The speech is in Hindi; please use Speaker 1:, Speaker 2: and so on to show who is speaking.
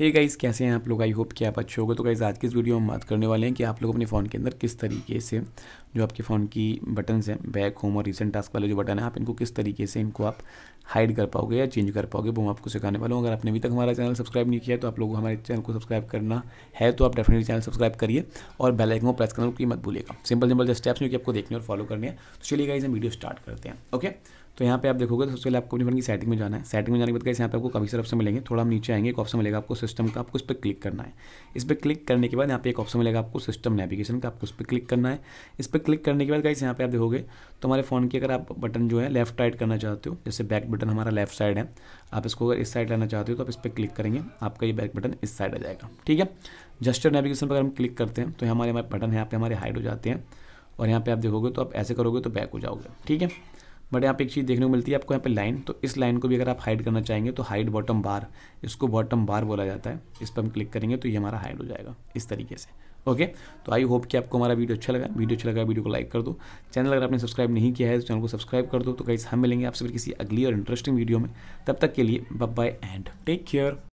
Speaker 1: हे गाइज़ कैसे हैं आप लोग आई होप कि आप अच्छे होगे तो गाइज़ आज की इस वीडियो में बात करने वाले हैं कि आप लोग अपने फ़ोन के अंदर किस तरीके से जो आपके फ़ोन की बटन्स हैं बैक होम और रिसेंट टास्क वाले जो बटन है आप इनको किस तरीके से इनको आप हाइड कर पाओगे या चेंज कर पाओगे वो मैं आपको सिखाने वाला हूँ अगर आपने अभी तक हमारा चैनल सब्सक्राइब नहीं किया तो आप लोगों को हमारे चैनल को सब्सक्राइब करना है तो आप डेफिनेटली चैनल सब्सक्राइब करिए और बेल आइकन को प्रेस करना की मत भूलिएगा सिंपल सिंपल स्टेप्स जो कि आपको देखने और फॉलो करने हैं तो चलिए गाइज हम वीडियो स्टार्ट करते हैं ओके तो यहाँ पे आप देखोगे तो सबसे पहले आपको अपनी फोन की सेटिंग में जाना है सेटिंग में जाने के बाद कैसे यहाँ पे आपको काफ़ी सारे ऑप्शन मिलेंगे थोड़ा हम नीचे आएंगे एक ऑप्शन मिलेगा आपको सिस्टम का आपको उस पर क्लिक करना है इस पर क्लिक करने के बाद यहाँ पे एक ऑप्शन मिलेगा आपको सिस्टम नेविगेशन का आपको उस पर क्लिक करना है इस पर क्लिक करने के बाद कैसे यहाँ पे आप देखोगे तो हमारे फ़ोन की अगर आप बटन जो है लेफ्ट राइट करना चाहते हो जैसे बैक बटन हमारा लेफ्ट साइड है आप इसको अगर इस साइड लाना चाहते हो तो आप इस पर क्लिक करेंगे आपका ये बैक बटन इस साइड आ जाएगा ठीक है जस्टर नेविगेशन पर अगर हम क्लिक करते हैं तो हमारे हमारे बटन यहाँ पे हमारे हाइड हो जाते हैं और यहाँ पे आप देखोगे तो आप ऐसे करोगे तो बैक हो जाओगे ठीक है बट यहाँ पे एक चीज़ देखने को मिलती है आपको यहाँ पे लाइन तो इस लाइन को भी अगर आप हाइड करना चाहेंगे तो हाइड बॉटम बार इसको बॉटम बार बोला जाता है इस पर हम क्लिक करेंगे तो ये हमारा हाइड हो जाएगा इस तरीके से ओके तो आई होप कि आपको हमारा वीडियो अच्छा लगा वीडियो अच्छा लगा वीडियो को लाइक कर दो चैनल अगर आपने सब्सक्राइब नहीं किया है तो चैनल को सब्सक्राइब कर दो तो कहीं हम मिलेंगे आपसे फिर किसी अगली और इंटरेस्टिंग वीडियो में तब तक के लिए बाय एंड टेक केयर